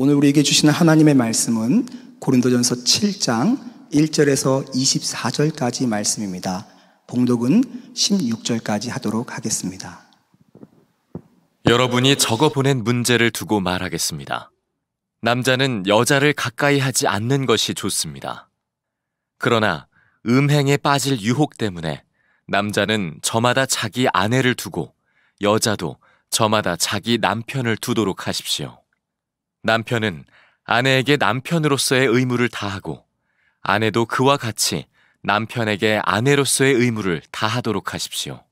오늘 우리에게 주시는 하나님의 말씀은 고린도전서 7장 1절에서 24절까지 말씀입니다. 봉독은 16절까지 하도록 하겠습니다. 여러분이 적어 보낸 문제를 두고 말하겠습니다. 남자는 여자를 가까이 하지 않는 것이 좋습니다. 그러나 음행에 빠질 유혹 때문에 남자는 저마다 자기 아내를 두고 여자도 저마다 자기 남편을 두도록 하십시오. 남편은 아내에게 남편으로서의 의무를 다하고 아내도 그와 같이 남편에게 아내로서의 의무를 다하도록 하십시오.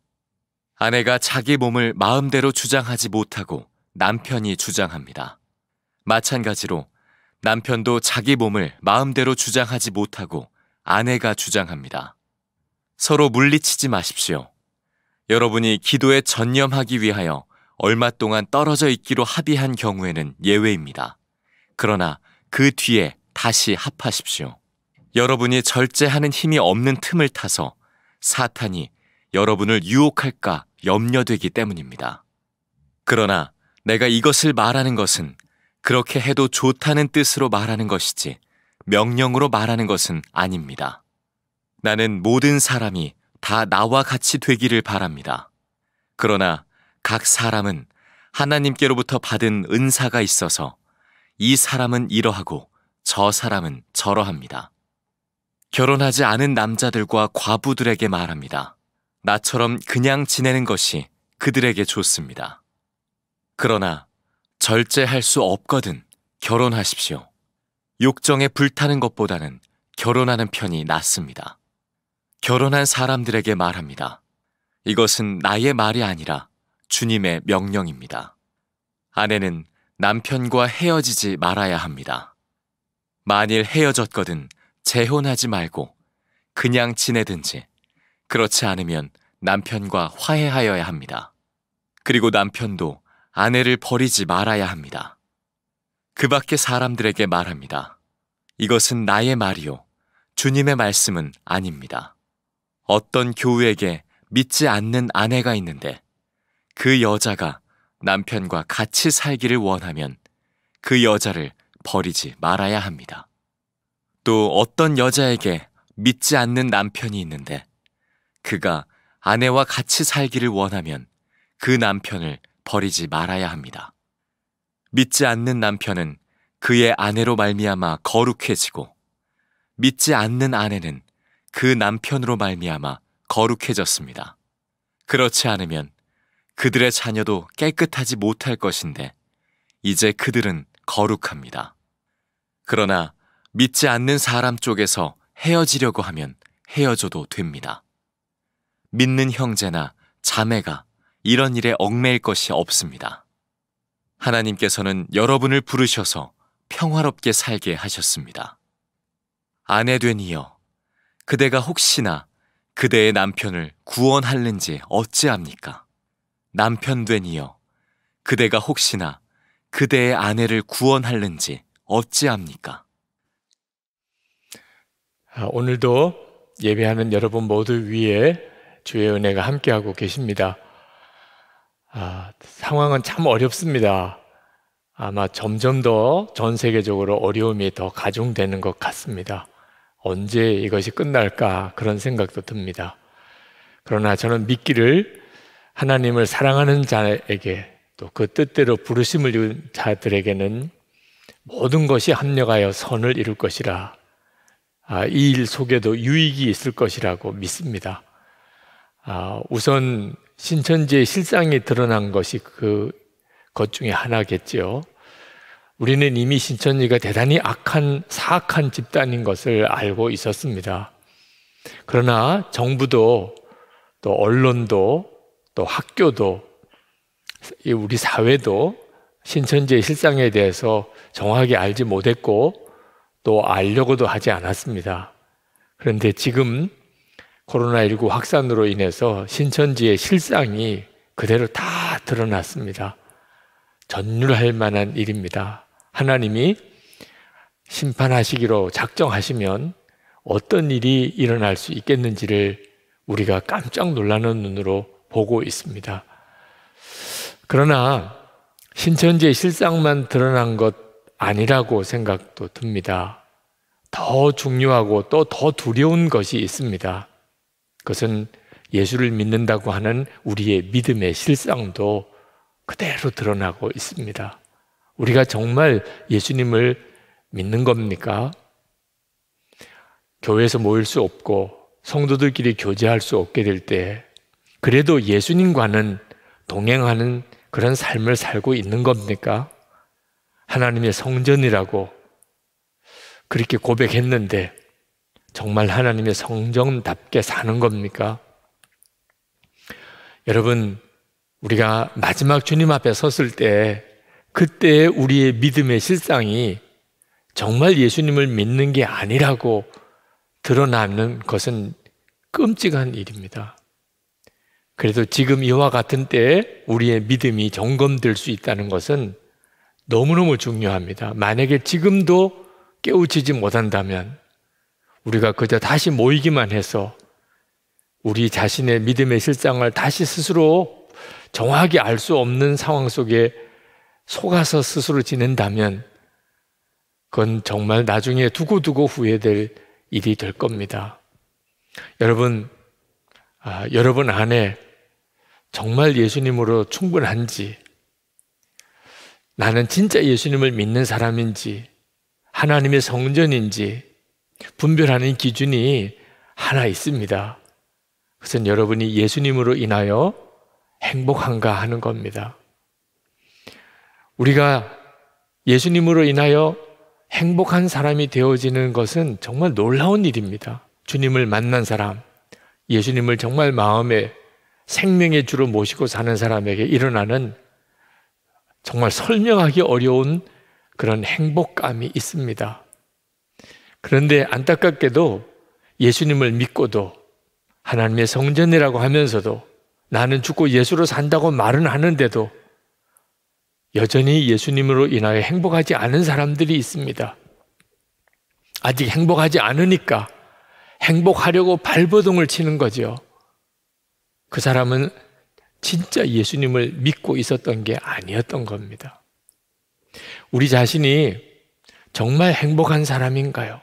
아내가 자기 몸을 마음대로 주장하지 못하고 남편이 주장합니다. 마찬가지로 남편도 자기 몸을 마음대로 주장하지 못하고 아내가 주장합니다. 서로 물리치지 마십시오. 여러분이 기도에 전념하기 위하여 얼마 동안 떨어져 있기로 합의한 경우에는 예외입니다. 그러나 그 뒤에 다시 합하십시오. 여러분이 절제하는 힘이 없는 틈을 타서 사탄이 여러분을 유혹할까 염려되기 때문입니다. 그러나 내가 이것을 말하는 것은 그렇게 해도 좋다는 뜻으로 말하는 것이지 명령으로 말하는 것은 아닙니다. 나는 모든 사람이 다 나와 같이 되기를 바랍니다. 그러나 각 사람은 하나님께로부터 받은 은사가 있어서 이 사람은 이러하고 저 사람은 저러합니다. 결혼하지 않은 남자들과 과부들에게 말합니다. 나처럼 그냥 지내는 것이 그들에게 좋습니다. 그러나 절제할 수 없거든 결혼하십시오. 욕정에 불타는 것보다는 결혼하는 편이 낫습니다. 결혼한 사람들에게 말합니다. 이것은 나의 말이 아니라 주님의 명령입니다. 아내는 남편과 헤어지지 말아야 합니다. 만일 헤어졌거든 재혼하지 말고 그냥 지내든지 그렇지 않으면 남편과 화해하여야 합니다. 그리고 남편도 아내를 버리지 말아야 합니다. 그 밖에 사람들에게 말합니다. 이것은 나의 말이요. 주님의 말씀은 아닙니다. 어떤 교우에게 믿지 않는 아내가 있는데 그 여자가 남편과 같이 살기를 원하면 그 여자를 버리지 말아야 합니다. 또 어떤 여자에게 믿지 않는 남편이 있는데 그가 아내와 같이 살기를 원하면 그 남편을 버리지 말아야 합니다. 믿지 않는 남편은 그의 아내로 말미암아 거룩해지고 믿지 않는 아내는 그 남편으로 말미암아 거룩해졌습니다. 그렇지 않으면 그들의 자녀도 깨끗하지 못할 것인데 이제 그들은 거룩합니다. 그러나 믿지 않는 사람 쪽에서 헤어지려고 하면 헤어져도 됩니다. 믿는 형제나 자매가 이런 일에 얽매일 것이 없습니다. 하나님께서는 여러분을 부르셔서 평화롭게 살게 하셨습니다. 아내 된 이여, 그대가 혹시나 그대의 남편을 구원하는지 어찌합니까? 남편 되니여 그대가 혹시나 그대의 아내를 구원할는지 어찌합니까? 아, 오늘도 예배하는 여러분 모두 위에 주의 은혜가 함께하고 계십니다. 아, 상황은 참 어렵습니다. 아마 점점 더 전 세계적으로 어려움이 더 가중되는 것 같습니다. 언제 이것이 끝날까 그런 생각도 듭니다. 그러나 저는 믿기를 하나님을 사랑하는 자에게 또 그 뜻대로 부르심을 입은 자들에게는 모든 것이 합력하여 선을 이룰 것이라 아, 이일 속에도 유익이 있을 것이라고 믿습니다. 아, 우선 신천지의 실상이 드러난 것이 그 것 중에 하나겠지요. 우리는 이미 신천지가 대단히 악한 사악한 집단인 것을 알고 있었습니다. 그러나 정부도 또 언론도 또 학교도 우리 사회도 신천지의 실상에 대해서 정확히 알지 못했고 또 알려고도 하지 않았습니다. 그런데 지금 코로나19 확산으로 인해서 신천지의 실상이 그대로 다 드러났습니다. 전율할 만한 일입니다. 하나님이 심판하시기로 작정하시면 어떤 일이 일어날 수 있겠는지를 우리가 깜짝 놀라는 눈으로 보고 있습니다. 그러나 신천지의 실상만 드러난 것 아니라고 생각도 듭니다. 더 중요하고 또 더 두려운 것이 있습니다. 그것은 예수를 믿는다고 하는 우리의 믿음의 실상도 그대로 드러나고 있습니다. 우리가 정말 예수님을 믿는 겁니까? 교회에서 모일 수 없고 성도들끼리 교제할 수 없게 될때 그래도 예수님과는 동행하는 그런 삶을 살고 있는 겁니까? 하나님의 성전이라고 그렇게 고백했는데 정말 하나님의 성전답게 사는 겁니까? 여러분, 우리가 마지막 주님 앞에 섰을 때 그때 우리의 믿음의 실상이 정말 예수님을 믿는 게 아니라고 드러나는 것은 끔찍한 일입니다. 그래서 지금 이와 같은 때에 우리의 믿음이 점검될 수 있다는 것은 너무너무 중요합니다. 만약에 지금도 깨우치지 못한다면 우리가 그저 다시 모이기만 해서 우리 자신의 믿음의 실상을 다시 스스로 정확히 알 수 없는 상황 속에 속아서 스스로 지낸다면 그건 정말 나중에 두고두고 후회될 일이 될 겁니다. 여러분, 아, 여러분 안에 정말 예수님으로 충분한지, 나는 진짜 예수님을 믿는 사람인지, 하나님의 성전인지 분별하는 기준이 하나 있습니다. 그것은 여러분이 예수님으로 인하여 행복한가 하는 겁니다. 우리가 예수님으로 인하여 행복한 사람이 되어지는 것은 정말 놀라운 일입니다. 주님을 만난 사람, 예수님을 정말 마음에 생명의 주를 모시고 사는 사람에게 일어나는 정말 설명하기 어려운 그런 행복감이 있습니다. 그런데 안타깝게도 예수님을 믿고도 하나님의 성전이라고 하면서도 나는 죽고 예수로 산다고 말은 하는데도 여전히 예수님으로 인하여 행복하지 않은 사람들이 있습니다. 아직 행복하지 않으니까 행복하려고 발버둥을 치는 거죠. 그 사람은 진짜 예수님을 믿고 있었던 게 아니었던 겁니다. 우리 자신이 정말 행복한 사람인가요?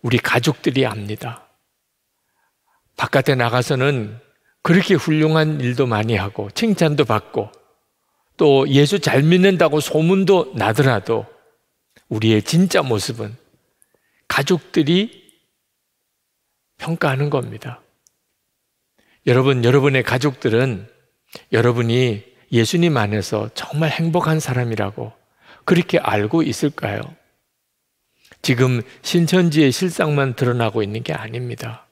우리 가족들이 압니다. 바깥에 나가서는 그렇게 훌륭한 일도 많이 하고 칭찬도 받고 또 예수 잘 믿는다고 소문도 나더라도 우리의 진짜 모습은 가족들이 평가하는 겁니다. 여러분, 여러분의 가족들은 여러분이 예수님 안에서 정말 행복한 사람이라고 그렇게 알고 있을까요? 지금 신천지의 실상만 드러나고 있는 게 아닙니다.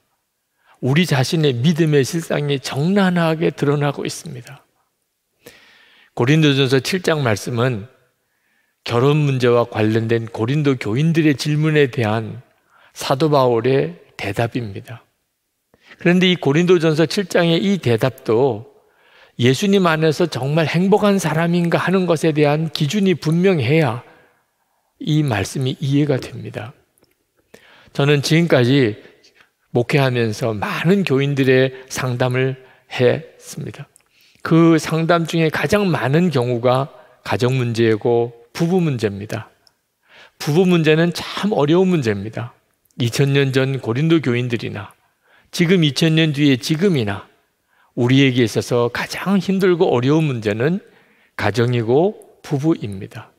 우리 자신의 믿음의 실상이 정난하게 드러나고 있습니다. 고린도전서 7장 말씀은 결혼 문제와 관련된 고린도 교인들의 질문에 대한 사도 바울의 대답입니다. 그런데 이 고린도전서 7장의 이 대답도 예수님 안에서 정말 행복한 사람인가 하는 것에 대한 기준이 분명해야 이 말씀이 이해가 됩니다. 저는 지금까지 목회하면서 많은 교인들의 상담을 했습니다. 그 상담 중에 가장 많은 경우가 가정 문제고 부부 문제입니다. 부부 문제는 참 어려운 문제입니다. 2000년 전 고린도 교인들이나 지금 2000년 뒤에 지금이나 우리에게 있어서 가장 힘들고 어려운 문제는 가정이고 부부입니다.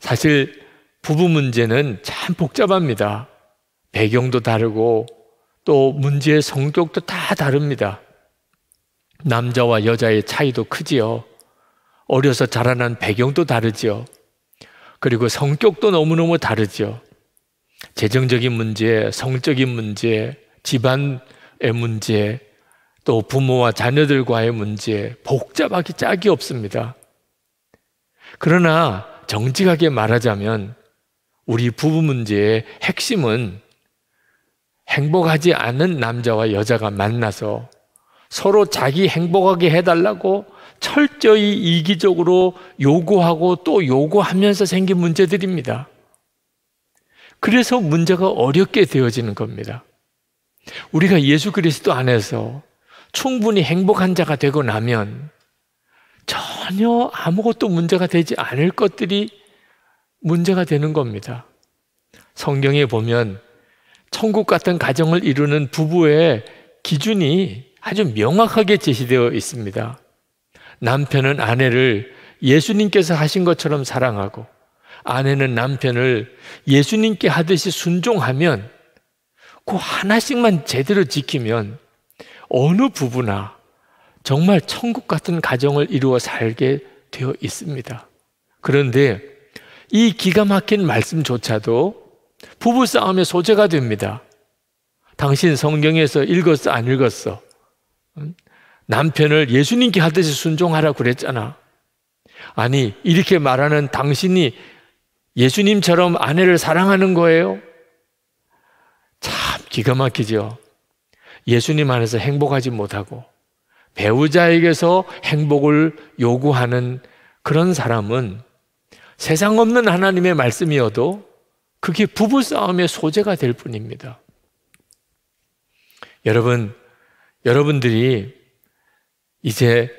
사실 부부 문제는 참 복잡합니다. 배경도 다르고 또 문제의 성격도 다 다릅니다. 남자와 여자의 차이도 크지요. 어려서 자라난 배경도 다르지요. 그리고 성격도 너무너무 다르지요. 재정적인 문제, 성적인 문제, 집안의 문제, 또 부모와 자녀들과의 문제, 복잡하기 짝이 없습니다. 그러나 정직하게 말하자면 우리 부부 문제의 핵심은 행복하지 않은 남자와 여자가 만나서 서로 자기 행복하게 해달라고 철저히 이기적으로 요구하고 또 요구하면서 생긴 문제들입니다. 그래서 문제가 어렵게 되어지는 겁니다. 우리가 예수 그리스도 안에서 충분히 행복한 자가 되고 나면 전혀 아무것도 문제가 되지 않을 것들이 문제가 되는 겁니다. 성경에 보면 천국 같은 가정을 이루는 부부의 기준이 아주 명확하게 제시되어 있습니다. 남편은 아내를 예수님께서 하신 것처럼 사랑하고 아내는 남편을 예수님께 하듯이 순종하면 그 하나씩만 제대로 지키면 어느 부부나 정말 천국 같은 가정을 이루어 살게 되어 있습니다. 그런데 이 기가 막힌 말씀조차도 부부싸움의 소재가 됩니다. 당신 성경에서 읽었어, 안 읽었어? 남편을 예수님께 하듯이 순종하라 그랬잖아. 아니, 이렇게 말하는 당신이 예수님처럼 아내를 사랑하는 거예요? 기가 막히죠. 예수님 안에서 행복하지 못하고 배우자에게서 행복을 요구하는 그런 사람은 세상 없는 하나님의 말씀이어도 그게 부부싸움의 소재가 될 뿐입니다. 여러분, 여러분들이 이제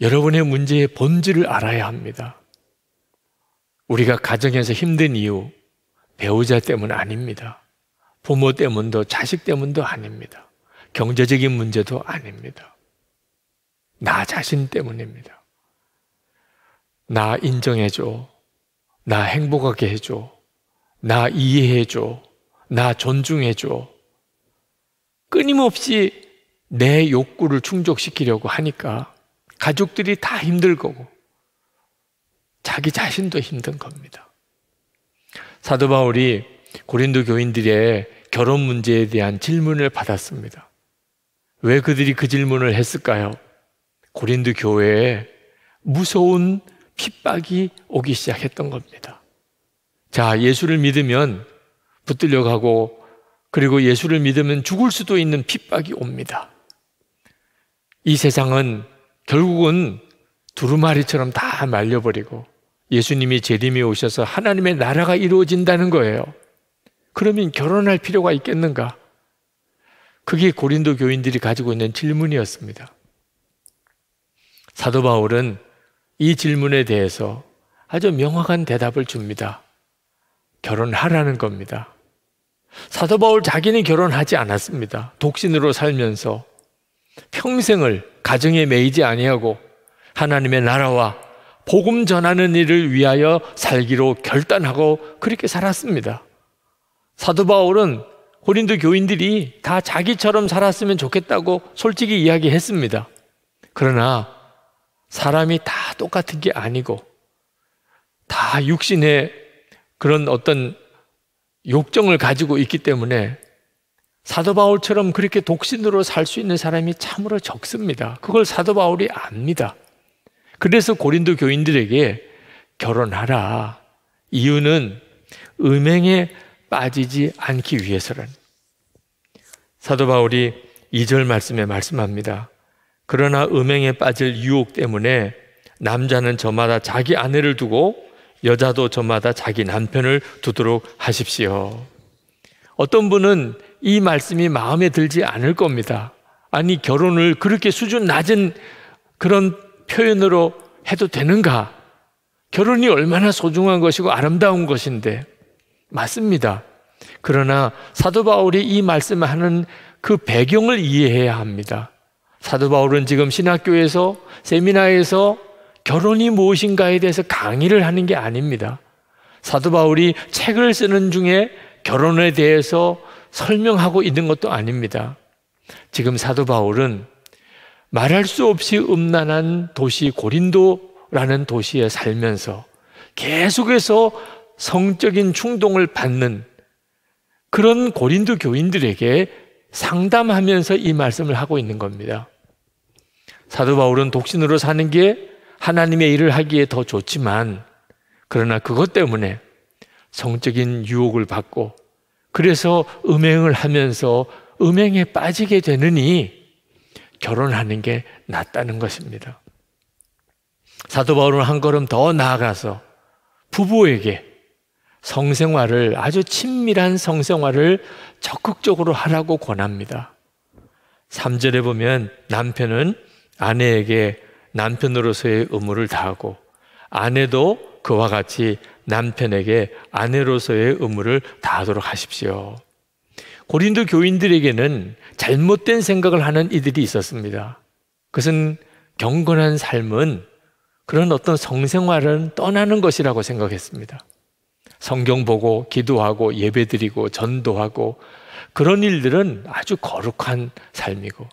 여러분의 문제의 본질을 알아야 합니다. 우리가 가정에서 힘든 이유, 배우자 때문 아닙니다. 부모 때문도 자식 때문도 아닙니다. 경제적인 문제도 아닙니다. 나 자신 때문입니다. 나 인정해줘. 나 행복하게 해줘. 나 이해해줘. 나 존중해줘. 끊임없이 내 욕구를 충족시키려고 하니까 가족들이 다 힘들 거고 자기 자신도 힘든 겁니다. 사도 바울이 고린도 교인들의 결혼 문제에 대한 질문을 받았습니다. 왜 그들이 그 질문을 했을까요? 고린도 교회에 무서운 핍박이 오기 시작했던 겁니다. 자, 예수를 믿으면 붙들려 가고 그리고 예수를 믿으면 죽을 수도 있는 핍박이 옵니다. 이 세상은 결국은 두루마리처럼 다 말려버리고 예수님이 재림에 오셔서 하나님의 나라가 이루어진다는 거예요. 그러면 결혼할 필요가 있겠는가? 그게 고린도 교인들이 가지고 있는 질문이었습니다. 사도 바울은 이 질문에 대해서 아주 명확한 대답을 줍니다. 결혼하라는 겁니다. 사도 바울 자기는 결혼하지 않았습니다. 독신으로 살면서 평생을 가정에 매이지 아니하고 하나님의 나라와 복음 전하는 일을 위하여 살기로 결단하고 그렇게 살았습니다. 사도 바울은 고린도 교인들이 다 자기처럼 살았으면 좋겠다고 솔직히 이야기했습니다. 그러나 사람이 다 똑같은 게 아니고 다 육신의 그런 어떤 욕정을 가지고 있기 때문에 사도 바울처럼 그렇게 독신으로 살 수 있는 사람이 참으로 적습니다. 그걸 사도 바울이 압니다. 그래서 고린도 교인들에게 결혼하라. 이유는 음행의 빠지지 않기 위해서는 사도 바울이 2절 말씀에 말씀합니다. 그러나 음행에 빠질 유혹 때문에 남자는 저마다 자기 아내를 두고 여자도 저마다 자기 남편을 두도록 하십시오. 어떤 분은 이 말씀이 마음에 들지 않을 겁니다. 아니, 결혼을 그렇게 수준 낮은 그런 표현으로 해도 되는가? 결혼이 얼마나 소중한 것이고 아름다운 것인데 맞습니다. 그러나 사도 바울이 이 말씀을 하는 그 배경을 이해해야 합니다. 사도 바울은 지금 신학교에서 세미나에서 결혼이 무엇인가에 대해서 강의를 하는 게 아닙니다. 사도 바울이 책을 쓰는 중에 결혼에 대해서 설명하고 있는 것도 아닙니다. 지금 사도 바울은 말할 수 없이 음란한 도시 고린도라는 도시에 살면서 계속해서 성적인 충동을 받는 그런 고린도 교인들에게 상담하면서 이 말씀을 하고 있는 겁니다. 사도 바울은 독신으로 사는 게 하나님의 일을 하기에 더 좋지만 그러나 그것 때문에 성적인 유혹을 받고 그래서 음행을 하면서 음행에 빠지게 되느니 결혼하는 게 낫다는 것입니다. 사도 바울은 한 걸음 더 나아가서 부부에게 성생활을 아주 친밀한 성생활을 적극적으로 하라고 권합니다. 3절에 보면 남편은 아내에게 남편으로서의 의무를 다하고 아내도 그와 같이 남편에게 아내로서의 의무를 다하도록 하십시오. 고린도 교인들에게는 잘못된 생각을 하는 이들이 있었습니다. 그것은 경건한 삶은 그런 어떤 성생활은 떠나는 것이라고 생각했습니다. 성경 보고 기도하고 예배드리고 전도하고 그런 일들은 아주 거룩한 삶이고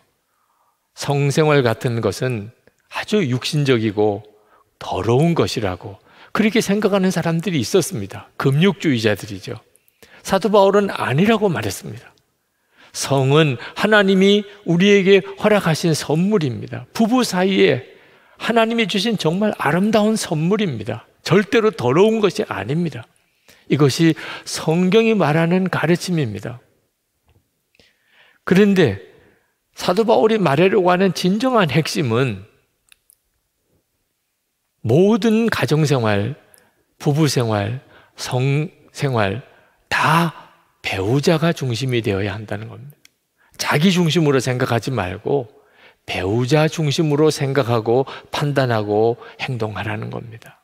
성생활 같은 것은 아주 육신적이고 더러운 것이라고 그렇게 생각하는 사람들이 있었습니다. 금욕주의자들이죠. 사도 바울은 아니라고 말했습니다. 성은 하나님이 우리에게 허락하신 선물입니다. 부부 사이에 하나님이 주신 정말 아름다운 선물입니다. 절대로 더러운 것이 아닙니다. 이것이 성경이 말하는 가르침입니다. 그런데 사도 바울이 말하려고 하는 진정한 핵심은 모든 가정생활, 부부생활, 성생활 다 배우자가 중심이 되어야 한다는 겁니다. 자기 중심으로 생각하지 말고 배우자 중심으로 생각하고 판단하고 행동하라는 겁니다.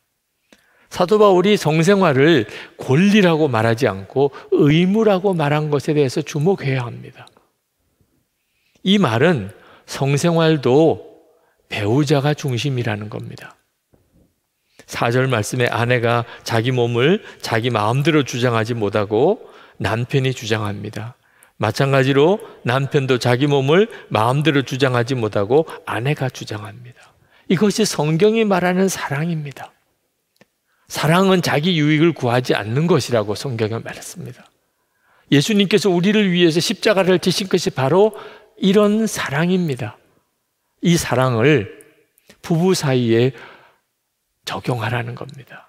사도 바울이 성생활을 권리라고 말하지 않고 의무라고 말한 것에 대해서 주목해야 합니다. 이 말은 성생활도 배우자가 중심이라는 겁니다. 4절 말씀에 아내가 자기 몸을 자기 마음대로 주장하지 못하고 남편이 주장합니다. 마찬가지로 남편도 자기 몸을 마음대로 주장하지 못하고 아내가 주장합니다. 이것이 성경이 말하는 사랑입니다. 사랑은 자기 유익을 구하지 않는 것이라고 성경은 말했습니다. 예수님께서 우리를 위해서 십자가를 지신 것이 바로 이런 사랑입니다. 이 사랑을 부부 사이에 적용하라는 겁니다.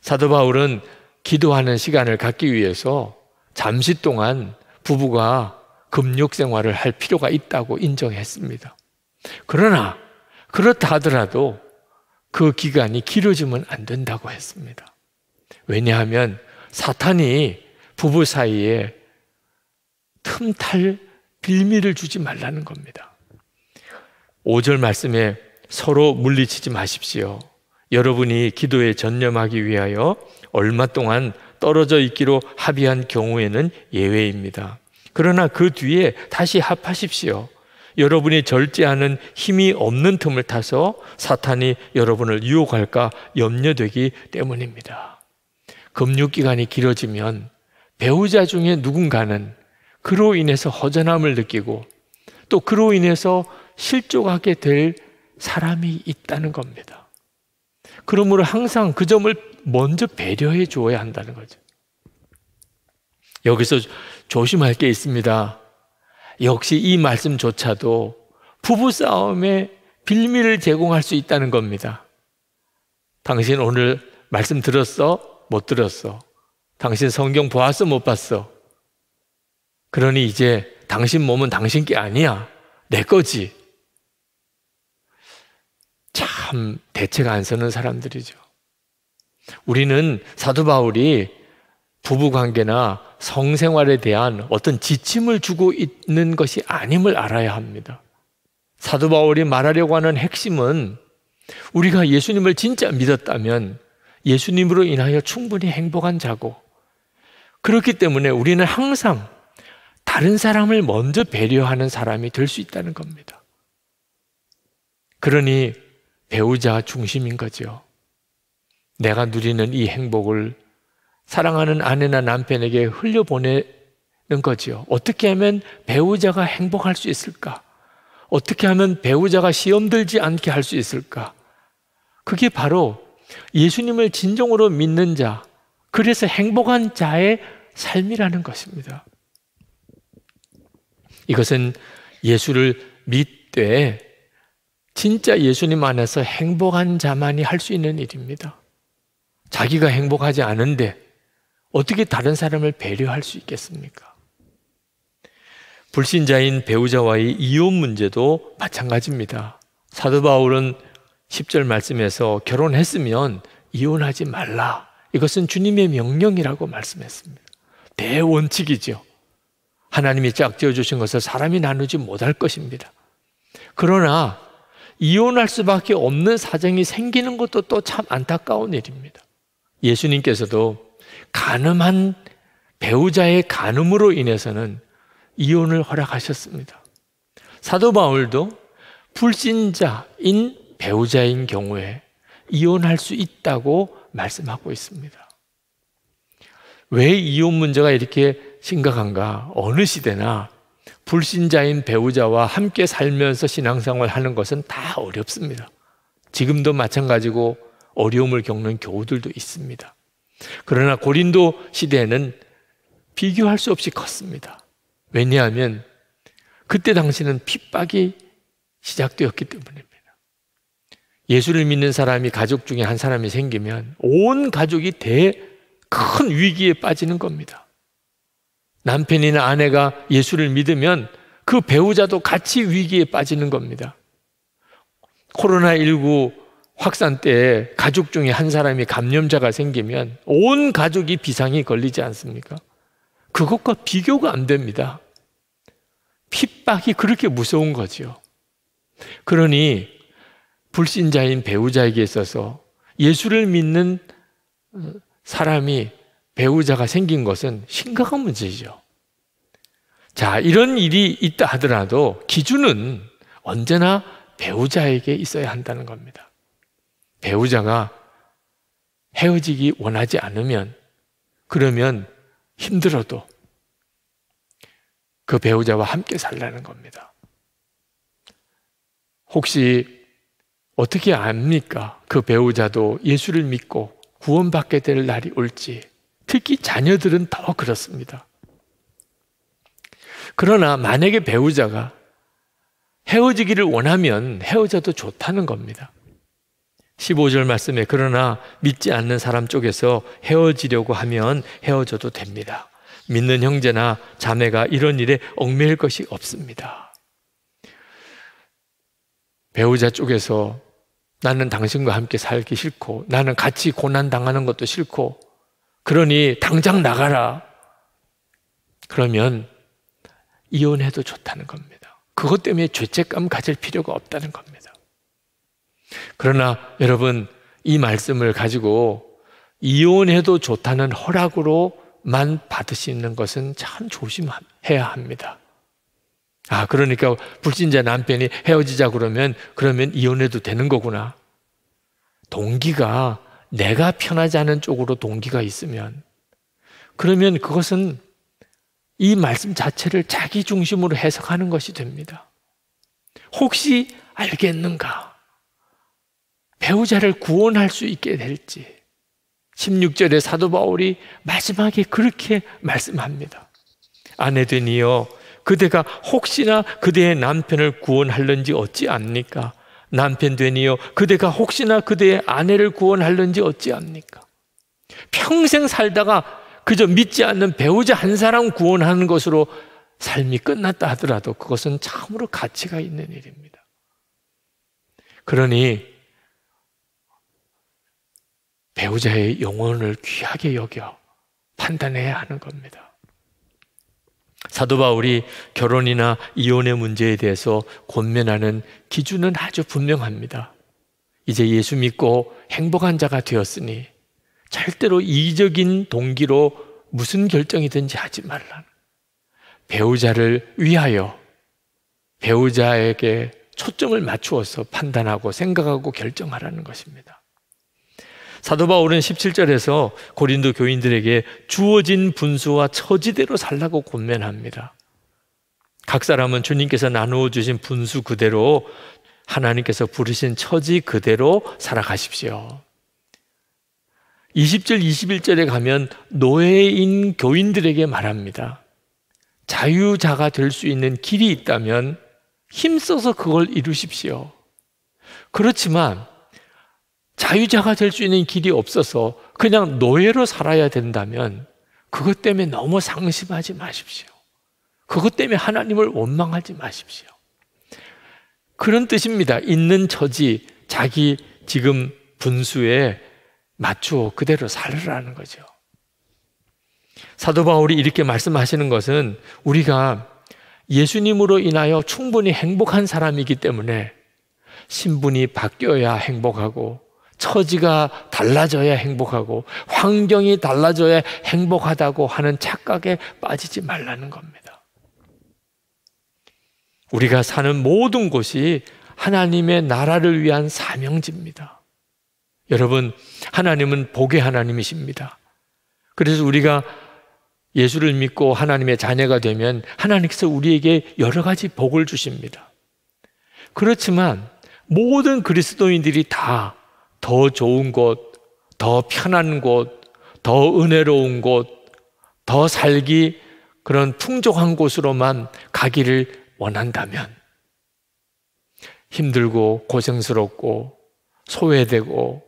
사도 바울은 기도하는 시간을 갖기 위해서 잠시 동안 부부가 금욕 생활을 할 필요가 있다고 인정했습니다. 그러나 그렇다 하더라도 그 기간이 길어지면 안 된다고 했습니다. 왜냐하면 사탄이 부부 사이에 틈탈 빌미를 주지 말라는 겁니다. 5절 말씀에 서로 물리치지 마십시오. 여러분이 기도에 전념하기 위하여 얼마 동안 떨어져 있기로 합의한 경우에는 예외입니다. 그러나 그 뒤에 다시 합하십시오. 여러분이 절제하는 힘이 없는 틈을 타서 사탄이 여러분을 유혹할까 염려되기 때문입니다. 금융기간이 길어지면 배우자 중에 누군가는 그로 인해서 허전함을 느끼고 또 그로 인해서 실족하게 될 사람이 있다는 겁니다. 그러므로 항상 그 점을 먼저 배려해 주야 한다는 거죠. 여기서 조심할 게 있습니다. 역시 이 말씀조차도 부부싸움의 빌미를 제공할 수 있다는 겁니다. 당신 오늘 말씀 들었어? 못 들었어? 당신 성경 보았어? 못 봤어? 그러니 이제 당신 몸은 당신 게 아니야. 내 거지. 참 대책 안 서는 사람들이죠. 우리는 사도 바울이 부부관계나 성생활에 대한 어떤 지침을 주고 있는 것이 아님을 알아야 합니다. 사도 바울이 말하려고 하는 핵심은 우리가 예수님을 진짜 믿었다면 예수님으로 인하여 충분히 행복한 자고 그렇기 때문에 우리는 항상 다른 사람을 먼저 배려하는 사람이 될 수 있다는 겁니다. 그러니 배우자 중심인 거죠. 내가 누리는 이 행복을 사랑하는 아내나 남편에게 흘려보내는 거지요. 어떻게 하면 배우자가 행복할 수 있을까? 어떻게 하면 배우자가 시험 들지 않게 할 수 있을까? 그게 바로 예수님을 진정으로 믿는 자, 그래서 행복한 자의 삶이라는 것입니다. 이것은 예수를 믿되 진짜 예수님 안에서 행복한 자만이 할 수 있는 일입니다. 자기가 행복하지 않은데 어떻게 다른 사람을 배려할 수 있겠습니까? 불신자인 배우자와의 이혼 문제도 마찬가지입니다. 사도 바울은 10절 말씀에서 결혼했으면 이혼하지 말라. 이것은 주님의 명령이라고 말씀했습니다. 대원칙이죠. 하나님이 짝지어 주신 것을 사람이 나누지 못할 것입니다. 그러나 이혼할 수밖에 없는 사정이 생기는 것도 또 참 안타까운 일입니다. 예수님께서도 가늠한 배우자의 가늠으로 인해서는 이혼을 허락하셨습니다. 사도 바울도 불신자인 배우자인 경우에 이혼할 수 있다고 말씀하고 있습니다. 왜 이혼 문제가 이렇게 심각한가? 어느 시대나 불신자인 배우자와 함께 살면서 신앙생활 하는 것은 다 어렵습니다. 지금도 마찬가지고 어려움을 겪는 교우들도 있습니다. 그러나 고린도 시대에는 비교할 수 없이 컸습니다. 왜냐하면 그때 당시는 핍박이 시작되었기 때문입니다. 예수를 믿는 사람이 가족 중에 한 사람이 생기면 온 가족이 대 큰 위기에 빠지는 겁니다. 남편이나 아내가 예수를 믿으면 그 배우자도 같이 위기에 빠지는 겁니다. 코로나19 확산 때 가족 중에 한 사람이 감염자가 생기면 온 가족이 비상이 걸리지 않습니까? 그것과 비교가 안 됩니다. 핍박이 그렇게 무서운 거지 그러니 불신자인 배우자에게 있어서 예수를 믿는 어, 사람이 배우자가 생긴 것은 심각한 문제죠. 자, 이런 일이 있다 하더라도 기준은 언제나 배우자에게 있어야 한다는 겁니다. 배우자가 헤어지기 원하지 않으면 그러면 힘들어도 그 배우자와 함께 살라는 겁니다. 혹시 어떻게 압니까? 그 배우자도 예수를 믿고 구원받게 될 날이 올지 특히 자녀들은 더 그렇습니다. 그러나 만약에 배우자가 헤어지기를 원하면 헤어져도 좋다는 겁니다. 15절 말씀에 그러나 믿지 않는 사람 쪽에서 헤어지려고 하면 헤어져도 됩니다. 믿는 형제나 자매가 이런 일에 얽매일 것이 없습니다. 배우자 쪽에서 나는 당신과 함께 살기 싫고 나는 같이 고난 당하는 것도 싫고 그러니 당장 나가라. 그러면 이혼해도 좋다는 겁니다. 그것 때문에 죄책감 가질 필요가 없다는 겁니다. 그러나 여러분, 이 말씀을 가지고 이혼해도 좋다는 허락으로만 받으시는 것은 참 조심해야 합니다. 아, 그러니까 불신자 남편이 헤어지자 그러면, 그러면 이혼해도 되는 거구나. 동기가 내가 편하지 않은 쪽으로 동기가 있으면, 그러면 그것은 이 말씀 자체를 자기 중심으로 해석하는 것이 됩니다. 혹시 알겠는가? 배우자를 구원할 수 있게 될지 16절에 사도 바울이 마지막에 그렇게 말씀합니다. 아내 되니여 그대가 혹시나 그대의 남편을 구원할는지 어찌 압니까? 남편 되니여 그대가 혹시나 그대의 아내를 구원할는지 어찌 압니까? 평생 살다가 그저 믿지 않는 배우자 한 사람 구원하는 것으로 삶이 끝났다 하더라도 그것은 참으로 가치가 있는 일입니다. 그러니 배우자의 영혼을 귀하게 여겨 판단해야 하는 겁니다. 사도 바울이 결혼이나 이혼의 문제에 대해서 권면하는 기준은 아주 분명합니다. 이제 예수 믿고 행복한 자가 되었으니 절대로 이적인 동기로 무슨 결정이든지 하지 말라. 배우자를 위하여 배우자에게 초점을 맞추어서 판단하고 생각하고 결정하라는 것입니다. 사도 바울은 17절에서 고린도 교인들에게 주어진 분수와 처지대로 살라고 권면합니다. 각 사람은 주님께서 나누어 주신 분수 그대로 하나님께서 부르신 처지 그대로 살아가십시오. 20절, 21절에 가면 노예인 교인들에게 말합니다. 자유자가 될 수 있는 길이 있다면 힘써서 그걸 이루십시오. 그렇지만 자유자가 될 수 있는 길이 없어서 그냥 노예로 살아야 된다면 그것 때문에 너무 상심하지 마십시오. 그것 때문에 하나님을 원망하지 마십시오. 그런 뜻입니다. 있는 처지, 자기 지금 분수에 맞추어 그대로 살으라는 거죠. 사도 바울이 이렇게 말씀하시는 것은 우리가 예수님으로 인하여 충분히 행복한 사람이기 때문에 신분이 바뀌어야 행복하고 처지가 달라져야 행복하고 환경이 달라져야 행복하다고 하는 착각에 빠지지 말라는 겁니다. 우리가 사는 모든 곳이 하나님의 나라를 위한 사명지입니다. 여러분, 하나님은 복의 하나님이십니다. 그래서 우리가 예수를 믿고 하나님의 자녀가 되면 하나님께서 우리에게 여러 가지 복을 주십니다. 그렇지만 모든 그리스도인들이 다더 좋은 곳, 더 편한 곳, 더 은혜로운 곳, 더 살기 그런 풍족한 곳으로만 가기를 원한다면 힘들고 고생스럽고 소외되고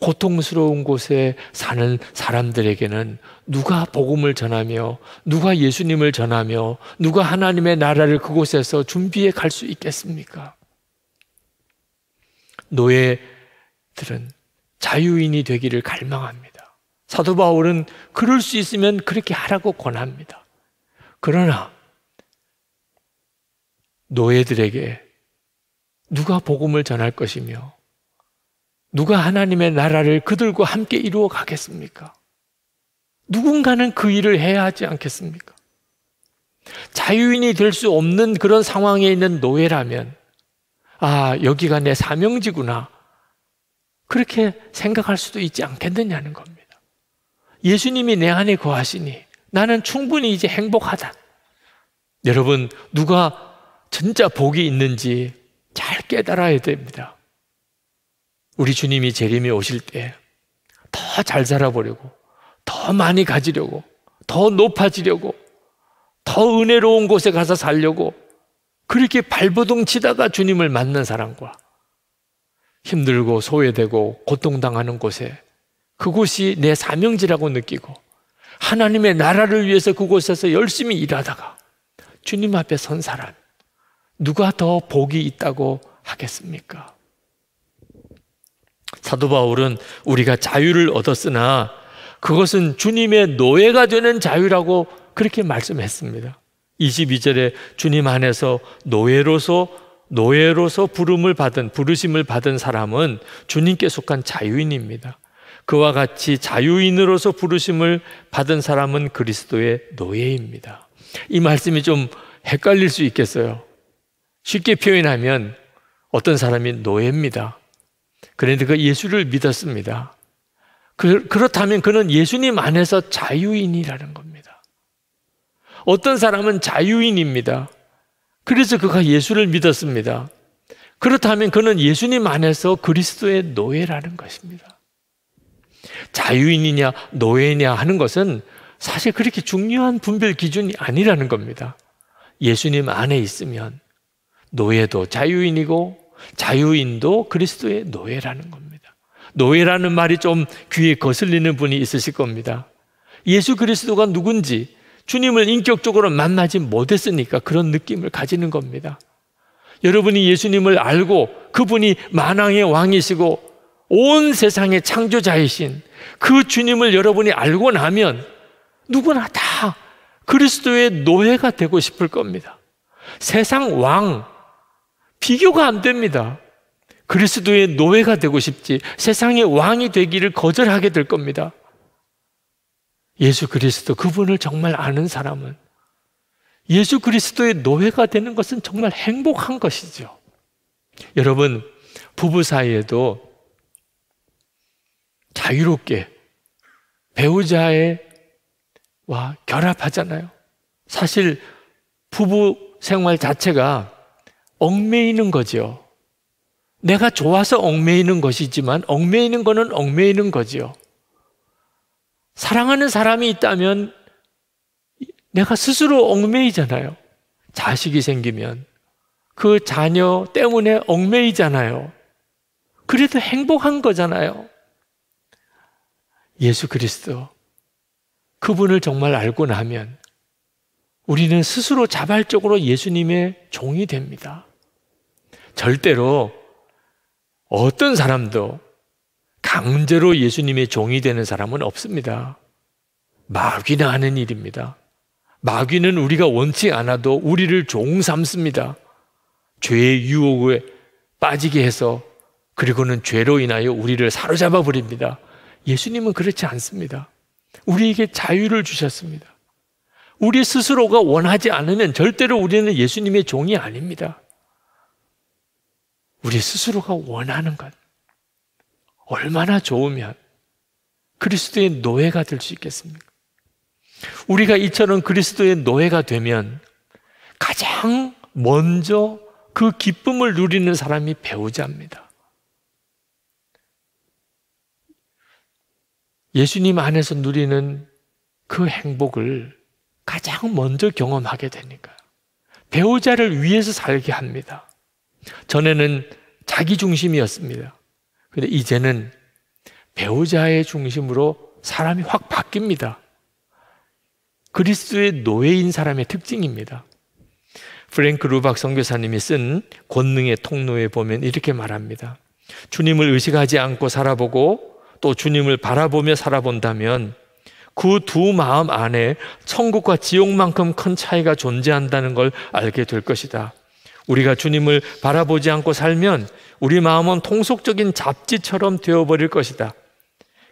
고통스러운 곳에 사는 사람들에게는 누가 복음을 전하며 누가 예수님을 전하며 누가 하나님의 나라를 그곳에서 준비해 갈 수 있겠습니까? 노예 들은 자유인이 되기를 갈망합니다. 사도 바울은 그럴 수 있으면 그렇게 하라고 권합니다. 그러나 노예들에게 누가 복음을 전할 것이며 누가 하나님의 나라를 그들과 함께 이루어 가겠습니까? 누군가는 그 일을 해야 하지 않겠습니까? 자유인이 될 수 없는 그런 상황에 있는 노예라면, 아, 여기가 내 사명지구나. 그렇게 생각할 수도 있지 않겠느냐는 겁니다. 예수님이 내 안에 거하시니 나는 충분히 이제 행복하다. 여러분, 누가 진짜 복이 있는지 잘 깨달아야 됩니다. 우리 주님이 재림에 오실 때 더 잘 살아보려고, 더 많이 가지려고, 더 높아지려고, 더 은혜로운 곳에 가서 살려고, 그렇게 발버둥 치다가 주님을 만난 사람과 힘들고 소외되고 고통당하는 곳에 그곳이 내 사명지라고 느끼고 하나님의 나라를 위해서 그곳에서 열심히 일하다가 주님 앞에 선 사람 누가 더 복이 있다고 하겠습니까? 사도 바울은 우리가 자유를 얻었으나 그것은 주님의 노예가 되는 자유라고 그렇게 말씀했습니다. 22절에 주님 안에서 노예로서 노예로서 부름을 받은 부르심을 받은 사람은 주님께 속한 자유인입니다. 그와 같이 자유인으로서 부르심을 받은 사람은 그리스도의 노예입니다. 이 말씀이 좀 헷갈릴 수 있겠어요. 쉽게 표현하면 어떤 사람이 노예입니다. 그런데 그 예수를 믿었습니다. 그, 그렇다면 그는 예수님 안에서 자유인이라는 겁니다. 어떤 사람은 자유인입니다. 그래서 그가 예수를 믿었습니다. 그렇다면 그는 예수님 안에서 그리스도의 노예라는 것입니다. 자유인이냐 노예냐 하는 것은 사실 그렇게 중요한 분별 기준이 아니라는 겁니다. 예수님 안에 있으면 노예도 자유인이고 자유인도 그리스도의 노예라는 겁니다. 노예라는 말이 좀 귀에 거슬리는 분이 있으실 겁니다. 예수 그리스도가 누군지 주님을 인격적으로 만나지 못했으니까 그런 느낌을 가지는 겁니다. 여러분이 예수님을 알고 그분이 만왕의 왕이시고 온 세상의 창조자이신 그 주님을 여러분이 알고 나면 누구나 다 그리스도의 노예가 되고 싶을 겁니다. 세상 왕, 비교가 안 됩니다. 그리스도의 노예가 되고 싶지 세상의 왕이 되기를 거절하게 될 겁니다. 예수 그리스도 그분을 정말 아는 사람은 예수 그리스도의 노예가 되는 것은 정말 행복한 것이죠. 여러분 부부 사이에도 자유롭게 배우자의 와 결합하잖아요. 사실 부부 생활 자체가 얽매이는 거지 내가 좋아서 얽매이는 것이지만 얽매이는 거는 얽매이는 거지요. 사랑하는 사람이 있다면 내가 스스로 얽매이잖아요. 자식이 생기면 그 자녀 때문에 얽매이잖아요. 그래도 행복한 거잖아요. 예수 그리스도 그분을 정말 알고 나면 우리는 스스로 자발적으로 예수님의 종이 됩니다. 절대로 어떤 사람도 강제로 예수님의 종이 되는 사람은 없습니다. 마귀나 하는 일입니다. 마귀는 우리가 원치 않아도 우리를 종 삼습니다. 죄의 유혹에 빠지게 해서 그리고는 죄로 인하여 우리를 사로잡아 버립니다. 예수님은 그렇지 않습니다. 우리에게 자유를 주셨습니다. 우리 스스로가 원하지 않으면 절대로 우리는 예수님의 종이 아닙니다. 우리 스스로가 원하는 것. 얼마나 좋으면 그리스도의 노예가 될 수 있겠습니까? 우리가 이처럼 그리스도의 노예가 되면 가장 먼저 그 기쁨을 누리는 사람이 배우자입니다. 예수님 안에서 누리는 그 행복을 가장 먼저 경험하게 되니까 배우자를 위해서 살게 합니다. 전에는 자기 중심이었습니다. 근데 이제는 배우자의 중심으로 사람이 확 바뀝니다. 그리스도의 노예인 사람의 특징입니다. 프랭크 루박 선교사님이 쓴 권능의 통로에 보면 이렇게 말합니다. 주님을 의식하지 않고 살아보고 또 주님을 바라보며 살아본다면 그 두 마음 안에 천국과 지옥만큼 큰 차이가 존재한다는 걸 알게 될 것이다. 우리가 주님을 바라보지 않고 살면 우리 마음은 통속적인 잡지처럼 되어버릴 것이다.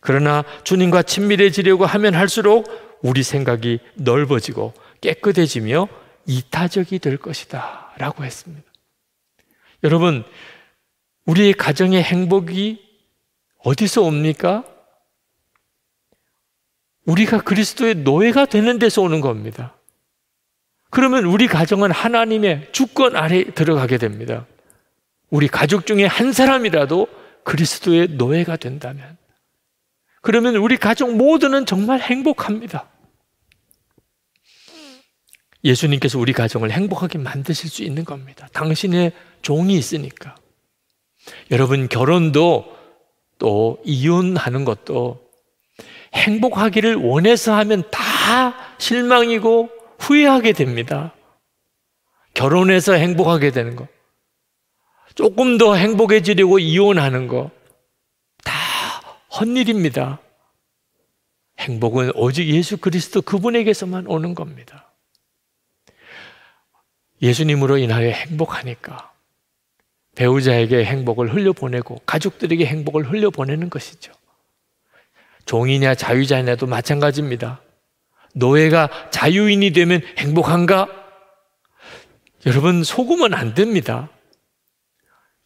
그러나 주님과 친밀해지려고 하면 할수록 우리 생각이 넓어지고 깨끗해지며 이타적이 될 것이다. 라고 했습니다. 여러분, 우리의 가정의 행복이 어디서 옵니까? 우리가 그리스도의 노예가 되는 데서 오는 겁니다. 그러면 우리 가정은 하나님의 주권 아래 들어가게 됩니다. 우리 가족 중에 한 사람이라도 그리스도의 노예가 된다면 그러면 우리 가족 모두는 정말 행복합니다. 예수님께서 우리 가정을 행복하게 만드실 수 있는 겁니다. 당신의 종이 있으니까. 여러분, 결혼도 또 이혼하는 것도 행복하기를 원해서 하면 다 실망이고 후회하게 됩니다. 결혼해서 행복하게 되는 거. 조금 더 행복해지려고 이혼하는 거. 다 헛일입니다. 행복은 오직 예수 그리스도 그분에게서만 오는 겁니다. 예수님으로 인하여 행복하니까 배우자에게 행복을 흘려보내고 가족들에게 행복을 흘려보내는 것이죠. 종이냐 자유자냐도 마찬가지입니다. 노예가 자유인이 되면 행복한가? 여러분, 속으면 안 됩니다.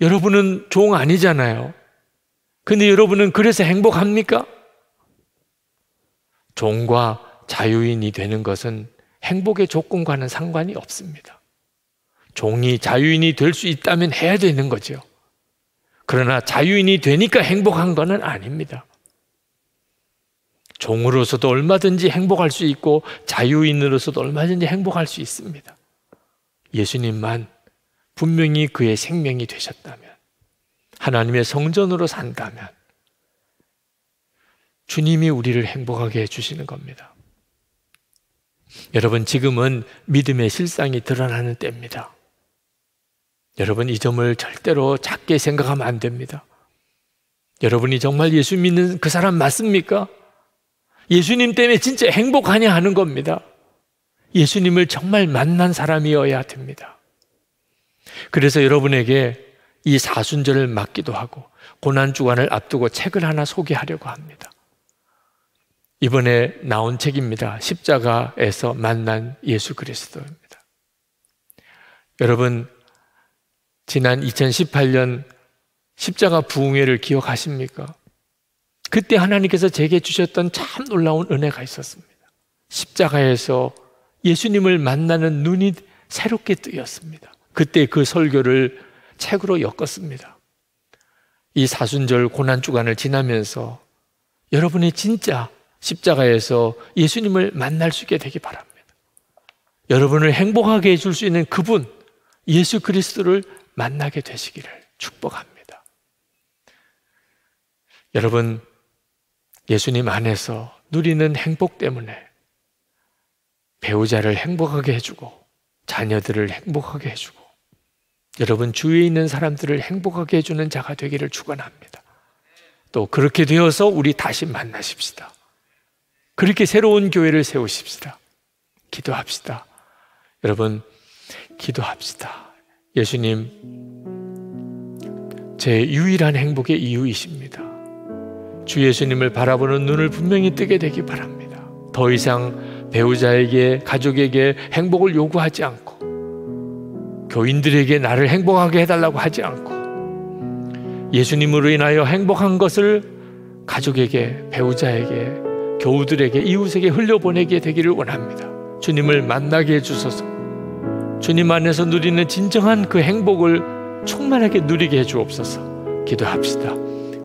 여러분은 종 아니잖아요. 근데 여러분은 그래서 행복합니까? 종과 자유인이 되는 것은 행복의 조건과는 상관이 없습니다. 종이 자유인이 될 수 있다면 해야 되는 거죠. 그러나 자유인이 되니까 행복한 것은 아닙니다. 종으로서도 얼마든지 행복할 수 있고 자유인으로서도 얼마든지 행복할 수 있습니다. 예수님만 분명히 그의 생명이 되셨다면 하나님의 성전으로 산다면 주님이 우리를 행복하게 해주시는 겁니다. 여러분, 지금은 믿음의 실상이 드러나는 때입니다. 여러분, 이 점을 절대로 작게 생각하면 안 됩니다. 여러분이 정말 예수 믿는 그 사람 맞습니까? 예수님 때문에 진짜 행복하냐 하는 겁니다. 예수님을 정말 만난 사람이어야 됩니다. 그래서 여러분에게 이 사순절을 맞기도 하고 고난주간을 앞두고 책을 하나 소개하려고 합니다. 이번에 나온 책입니다. 십자가에서 만난 예수 그리스도입니다. 여러분, 지난 2018년 십자가 부흥회를 기억하십니까? 그때 하나님께서 제게 주셨던 참 놀라운 은혜가 있었습니다. 십자가에서 예수님을 만나는 눈이 새롭게 뜨였습니다. 그때 그 설교를 책으로 엮었습니다. 이 사순절 고난 주간을 지나면서 여러분이 진짜 십자가에서 예수님을 만날 수 있게 되기 바랍니다. 여러분을 행복하게 해줄 수 있는 그분, 예수 그리스도를 만나게 되시기를 축복합니다. 여러분, 예수님 안에서 누리는 행복 때문에 배우자를 행복하게 해주고 자녀들을 행복하게 해주고 여러분 주위에 있는 사람들을 행복하게 해주는 자가 되기를 축원합니다. 또 그렇게 되어서 우리 다시 만나십시다. 그렇게 새로운 교회를 세우십시다. 기도합시다. 여러분 기도합시다. 예수님 제 유일한 행복의 이유이십니다. 주 예수님을 바라보는 눈을 분명히 뜨게 되기 바랍니다. 더 이상 배우자에게, 가족에게 행복을 요구하지 않고, 교인들에게 나를 행복하게 해달라고 하지 않고, 예수님으로 인하여 행복한 것을 가족에게, 배우자에게, 교우들에게, 이웃에게 흘려보내게 되기를 원합니다. 주님을 만나게 해주소서, 주님 안에서 누리는 진정한 그 행복을 충만하게 누리게 해주옵소서, 기도합시다.